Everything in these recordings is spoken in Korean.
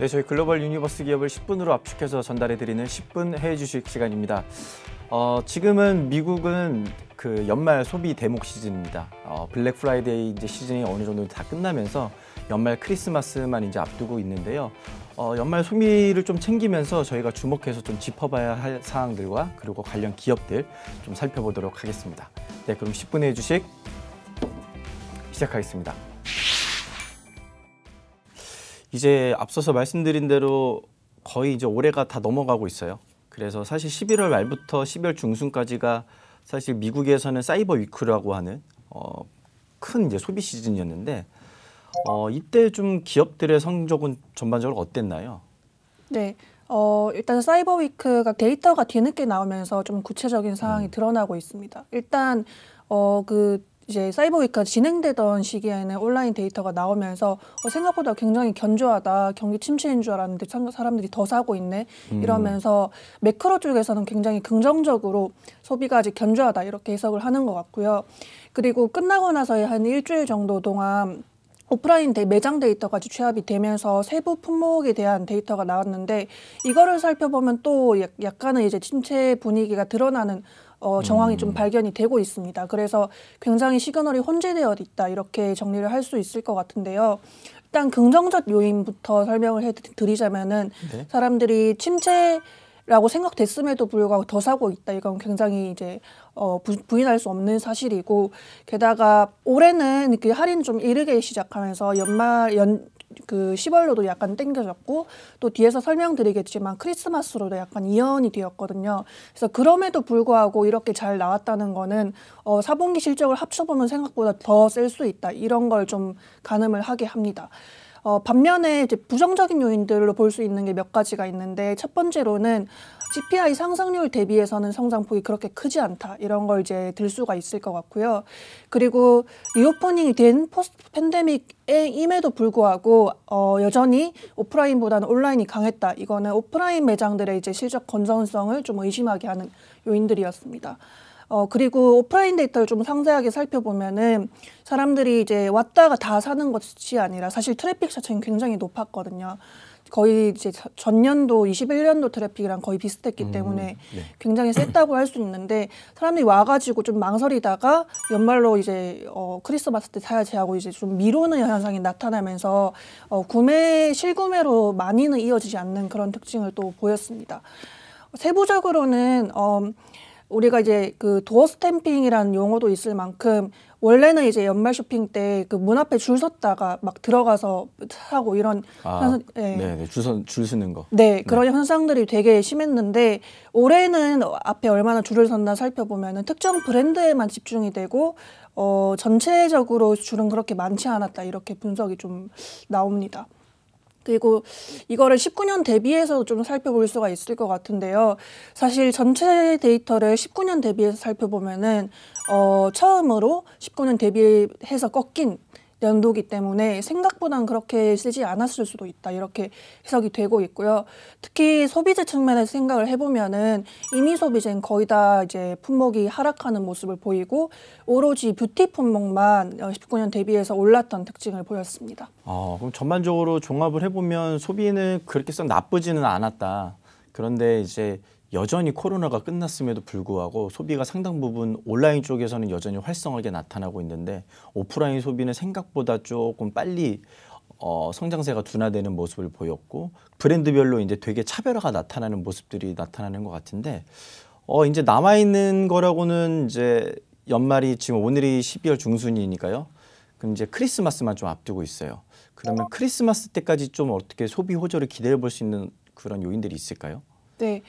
네, 저희 글로벌 유니버스 기업을 10분으로 압축해서 전달해드리는 10분 해외 주식 시간입니다. 어, 지금은 미국은 그 연말 소비 대목 시즌입니다. 어, 블랙 프라이데이 이제 시즌이 어느 정도 다 끝나면서 연말 크리스마스만 이제 앞두고 있는데요. 어, 연말 소비를 좀 챙기면서 저희가 주목해서 좀 짚어봐야 할 사항들과 그리고 관련 기업들 좀 살펴보도록 하겠습니다. 네, 그럼 10분의 주식 시작하겠습니다. 이제 앞서서 말씀드린 대로 거의 이제 올해가 다 넘어가고 있어요. 그래서 사실 11월 말부터 12월 중순까지가 사실 미국에서는 사이버 위크라고 하는 어, 큰 이제 소비 시즌이었는데 어, 이때 좀 기업들의 성적은 전반적으로 어땠나요? 네. 어, 일단 사이버 위크가 데이터가 뒤늦게 나오면서 좀 구체적인 상황이 음. 드러나고 있습니다. 일단 어, 그 이제 사이버위크가 진행되던 시기에는 온라인 데이터가 나오면서 어, 생각보다 굉장히 견조하다 경기 침체인 줄 알았는데 사람들이 더 사고 있네 음. 이러면서 음. 매크로 쪽에서는 굉장히 긍정적으로 소비가 아직 견조하다 이렇게 해석을 하는 것 같고요. 그리고 끝나고 나서의 한 일주일 정도 동안 오프라인 데, 매장 데이터가 취합이 되면서 세부 품목에 대한 데이터가 나왔는데 이거를 살펴보면 또 약간의 이제 침체 분위기가 드러나는 어, 정황이 음. 좀 발견이 되고 있습니다. 그래서 굉장히 시그널이 혼재되어 있다 이렇게 정리를 할 수 있을 것 같은데요. 일단 긍정적 요인부터 설명을 해드리자면은 네. 사람들이 침체 라고 생각됐음에도 불구하고 더 사고 있다. 이건 굉장히 이제 어, 부, 인할수 없는 사실이고 게다가 올해는 그 할인 좀 이르게 시작하면서 연말 연그 시벌로도 약간 땡겨졌고 또 뒤에서 설명드리겠지만 크리스마스로도 약간 이연이 되었거든요. 그래서 그럼에도 불구하고 이렇게 잘 나왔다는 거는 어, 4분기 실적을 합쳐보면 생각보다 더 셀 수 있다. 이런 걸 좀 가늠을 하게 합니다. 어, 반면에 이제 부정적인 요인들로 볼 수 있는 게 몇 가지가 있는데 첫 번째로는 CPI 상승률 대비해서는 성장폭이 그렇게 크지 않다 이런 걸 이제 들 수가 있을 것 같고요. 그리고 리오프닝이 된 포스트 팬데믹임에도 불구하고 어, 여전히 오프라인보다는 온라인이 강했다. 이거는 오프라인 매장들의 이제 실적 건전성을 좀 의심하게 하는 요인들이었습니다. 어, 그리고 오프라인 데이터를 좀 상세하게 살펴보면은 사람들이 이제 왔다가 다 사는 것이 아니라 사실 트래픽 자체는 굉장히 높았거든요. 거의 이제 전년도 21년도 트래픽이랑 거의 비슷했기 음, 때문에 네. 굉장히 셌다고 할 수 있는데 사람들이 와가지고 좀 망설이다가 연말로 이제 어, 크리스마스 때 사야지 하고 이제 좀 미루는 현상이 나타나면서 어, 구매 실구매로 많이는 이어지지 않는 그런 특징을 또 보였습니다. 세부적으로는 어, 우리가 이제 그 도어 스탬핑이라는 용어도 있을 만큼 원래는 이제 연말 쇼핑 때 그 문 앞에 줄 섰다가 막 들어가서 사고 이런 아, 현상, 예. 네. 네, 줄선 줄 서는 거. 네, 네. 그런 네. 현상들이 되게 심했는데 올해는 앞에 얼마나 줄을 섰나 살펴보면은 특정 브랜드에만 집중이 되고 어 전체적으로 줄은 그렇게 많지 않았다 이렇게 분석이 좀 나옵니다. 그리고 이거를 19년 대비해서 좀 살펴볼 수가 있을 것 같은데요. 사실 전체 데이터를 19년 대비해서 살펴보면은 어, 처음으로 19년 대비해서 꺾인 연도기 때문에 생각보단 그렇게 쓰지 않았을 수도 있다 이렇게 해석이 되고 있고요. 특히 소비재 측면에서 생각을 해보면은 이미 소비재는 거의 다 이제 품목이 하락하는 모습을 보이고 오로지 뷰티 품목만 19년 대비해서 올랐던 특징을 보였습니다. 어, 그럼 전반적으로 종합을 해보면 소비는 그렇게 썩 나쁘지는 않았다. 그런데 이제 여전히 코로나가 끝났음에도 불구하고 소비가 상당 부분 온라인 쪽에서는 여전히 활성하게 나타나고 있는데 오프라인 소비는 생각보다 조금 빨리 어, 성장세가 둔화되는 모습을 보였고 브랜드별로 이제 되게 차별화가 나타나는 모습들이 나타나는 것 같은데 어, 이제 남아 있는 거라고는 이제 연말이 지금 오늘이 12월 중순이니까요. 그럼 이제 크리스마스만 좀 앞두고 있어요. 그러면 크리스마스 때까지 좀 어떻게 소비 호조를 기대해 볼 수 있는 그런 요인들이 있을까요? 네.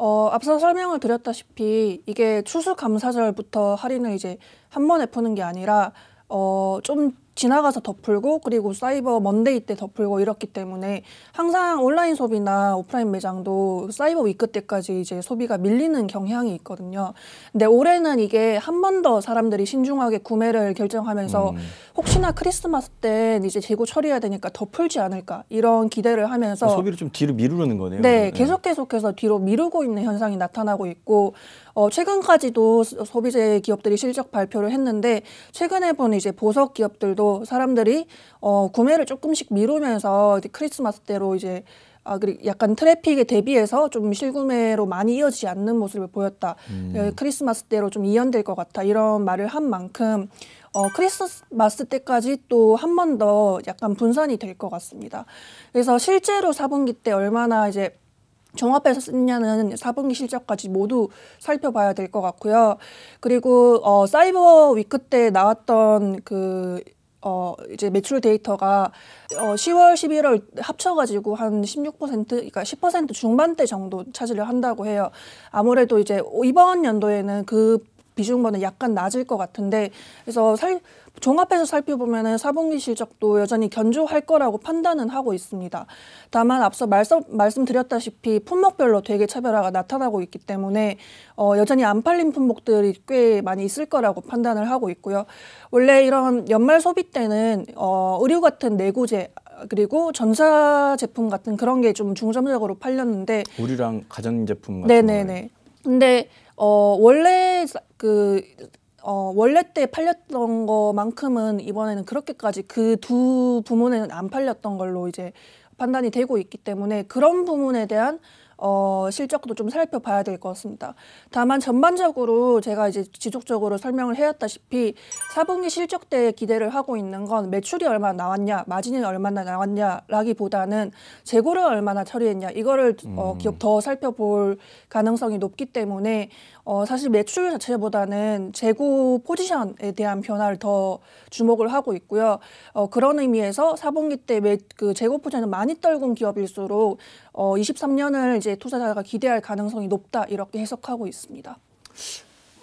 어, 앞서 설명을 드렸다시피 이게 추수감사절부터 할인을 이제 한 번에 푸는 게 아니라 어, 좀 지나가서 더 풀고 그리고 사이버 먼데이 때더 풀고 이렇기 때문에 항상 온라인 소비나 오프라인 매장도 사이버 위크 때까지 이제 소비가 밀리는 경향이 있거든요. 근데 올해는 이게 한 번 더 사람들이 신중하게 구매를 결정하면서 음. 혹시나 크리스마스 때 이제 재고 처리해야 되니까 더 풀지 않을까 이런 기대를 하면서 소비를 좀 뒤로 미루는 거네요. 네, 그러면. 네. 계속 계속해서 뒤로 미루고 있는 현상이 나타나고 있고 어, 최근까지도 소비재 기업들이 실적 발표를 했는데 최근에 본 이제 보석 기업들도 사람들이 어, 구매를 조금씩 미루면서 이제 크리스마스 때로 이제 아, 그리고 약간 트래픽에 대비해서 좀 실구매로 많이 이어지지 않는 모습을 보였다. 음. 예, 크리스마스 때로 좀 이연될 것 같아. 이런 말을 한 만큼 어, 크리스마스 때까지 또 한 번 더 약간 분산이 될 것 같습니다. 그래서 실제로 사분기때 얼마나 이제 종합해서 쓰냐는 4분기 실적까지 모두 살펴봐야 될 것 같고요. 그리고 어, 사이버 위크 때 나왔던 그 어, 이제 매출 데이터가 어, 10월, 11월 합쳐가지고 한 16%, 그러니까 10% 중반대 정도 차지를 한다고 해요. 아무래도 이제 이번 연도에는 그 비중보다 약간 낮을 것 같은데 그래서 살, 종합해서 살펴보면 사분기 실적도 여전히 견조할 거라고 판단은 하고 있습니다. 다만 앞서 말서, 말씀드렸다시피 품목별로 되게 차별화가 나타나고 있기 때문에 어, 여전히 안 팔린 품목들이 꽤 많이 있을 거라고 판단을 하고 있고요. 원래 이런 연말 소비 때는 어, 의류 같은 내구제 그리고 전자 제품 같은 그런 게 좀 중점적으로 팔렸는데 우리랑 가전제품 같은 네네네. 거예요. 근데 어, 원래 그 어, 원래 때 팔렸던 것만큼은 이번에는 그렇게까지 그 두 부문에는 안 팔렸던 걸로 이제 판단이 되고 있기 때문에 그런 부문에 대한 어, 실적도 좀 살펴봐야 될 것 같습니다. 다만 전반적으로 제가 이제 지속적으로 설명을 해왔다시피 4분기 실적 때 기대를 하고 있는 건 매출이 얼마나 나왔냐, 마진이 얼마나 나왔냐라기보다는 재고를 얼마나 처리했냐 이거를 어, 음. 기업 더 살펴볼 가능성이 높기 때문에 어, 사실 매출 자체보다는 재고 포지션에 대한 변화를 더 주목을 하고 있고요. 어, 그런 의미에서 4분기 때 매, 그 재고 포지션을 많이 떨군 기업일수록 어, 23년을 이제 이제 투자자가 기대할 가능성이 높다 이렇게 해석하고 있습니다.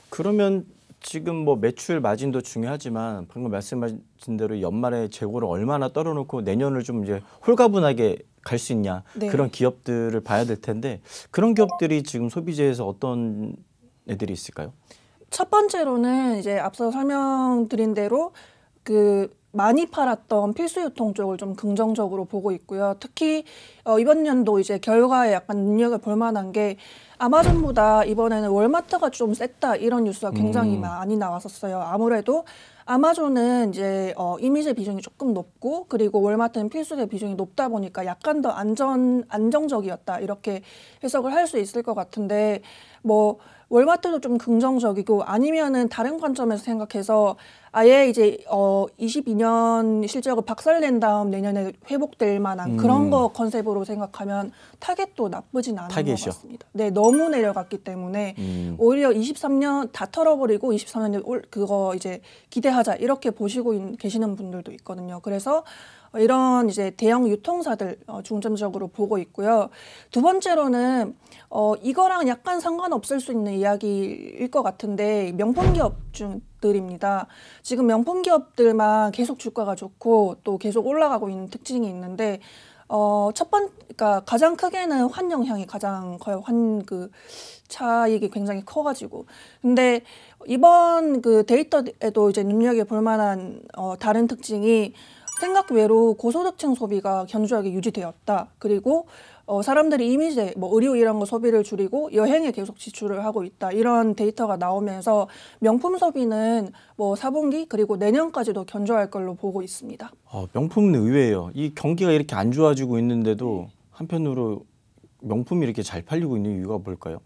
그러면 지금 뭐 매출 마진도 중요하지만 방금 말씀하신 대로 연말에 재고를 얼마나 떨어놓고 내년을 좀 이제 홀가분하게 갈 수 있냐 네. 그런 기업들을 봐야 될 텐데 그런 기업들이 지금 소비재에서 어떤 애들이 있을까요? 첫 번째로는 이제 앞서 설명드린 대로 그 많이 팔았던 필수 유통 쪽을 좀 긍정적으로 보고 있고요. 특히 어, 이번 연도 이제 결과에 약간 눈여겨 볼 만한 게 아마존보다 이번에는 월마트가 좀 셌다 이런 뉴스가 굉장히 음. 많이 나왔었어요. 아무래도 아마존은 이제 어, 이미지 비중이 조금 높고 그리고 월마트는 필수대 비중이 높다 보니까 약간 더 안전 안정적이었다 이렇게 해석을 할 수 있을 것 같은데 뭐 월마트도 좀 긍정적이고 아니면은 다른 관점에서 생각해서 아예 이제 어 22년 실적을 박살낸 다음 내년에 회복될 만한 음. 그런 거 컨셉으로 생각하면 타겟도 나쁘진 않은 타겟이요. 것 같습니다. 네, 너무 내려갔기 때문에 음. 오히려 23년 다 털어버리고 23년에 올 그거 이제 기대하자 이렇게 보시고 계시는 분들도 있거든요. 그래서 어, 이런 이제 대형 유통사들 어, 중점적으로 보고 있고요. 두 번째로는 어, 이거랑 약간 상관없을 수 있는 이야기일 것 같은데 명품 기업 중들입니다. 지금 명품 기업들만 계속 주가가 좋고 또 계속 올라가고 있는 특징이 있는데 어, 첫 번, 그러니까 가장 크게는 환 영향이 가장 커요. 환그 차익이 굉장히 커가지고. 근데 이번 그 데이터에도 이제 눈여겨볼 만한 어, 다른 특징이 생각 외로 고소득층 소비가 견조하게 유지되었다. 그리고 어, 사람들이 이미지, 뭐 의료 이런 거 소비를 줄이고 여행에 계속 지출을 하고 있다. 이런 데이터가 나오면서 명품 소비는 뭐 4분기 그리고 내년까지도 견조할 걸로 보고 있습니다. 어, 명품은 의외예요. 이 경기가 이렇게 안 좋아지고 있는데도 네. 한편으로 명품이 이렇게 잘 팔리고 있는 이유가 뭘까요?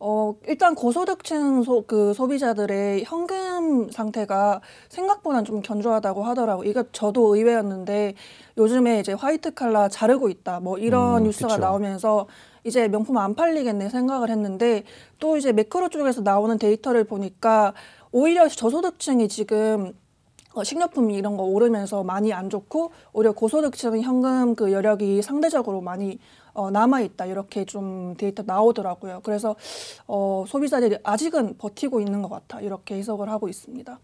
어, 일단 고소득층 소, 그 소비자들의 현금 상태가 생각보단 좀 견조하다고 하더라고. 이거 저도 의외였는데 요즘에 이제 화이트 칼라 자르고 있다. 뭐 이런 음, 뉴스가 그쵸. 나오면서 이제 명품 안 팔리겠네 생각을 했는데 또 이제 매크로 쪽에서 나오는 데이터를 보니까 오히려 저소득층이 지금 어, 식료품 이런 거 오르면서 많이 안 좋고 오히려 고소득층 현금 그 여력이 상대적으로 많이 어, 남아 있다 이렇게 좀 데이터 나오더라고요. 그래서 어, 소비자들이 아직은 버티고 있는 것 같아 이렇게 해석을 하고 있습니다.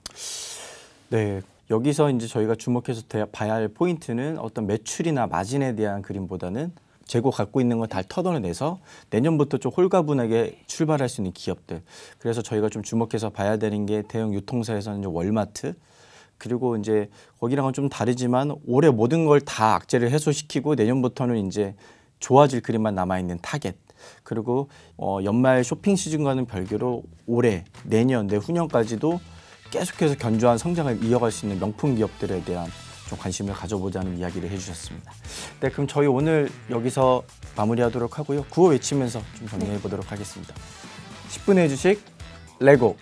네. 여기서 이제 저희가 주목해서 봐야 할 포인트는 어떤 매출이나 마진에 대한 그림보다는 재고 갖고 있는 걸 다터덜내서 내년부터 좀 홀가분하게 출발할 수 있는 기업들. 그래서 저희가 좀 주목해서 봐야 되는 게 대형 유통사에서는 이제 월마트 그리고 이제 거기랑은 좀 다르지만 올해 모든 걸 다 악재를 해소시키고 내년부터는 이제 좋아질 그림만 남아있는 타겟 그리고 어, 연말 쇼핑 시즌과는 별개로 올해, 내년, 내후년까지도 계속해서 견조한 성장을 이어갈 수 있는 명품 기업들에 대한 좀 관심을 가져보자는 이야기를 해주셨습니다. 네, 그럼 저희 오늘 여기서 마무리하도록 하고요. 구호 외치면서 좀 정리해 보도록 하겠습니다. 10분의 주식 레고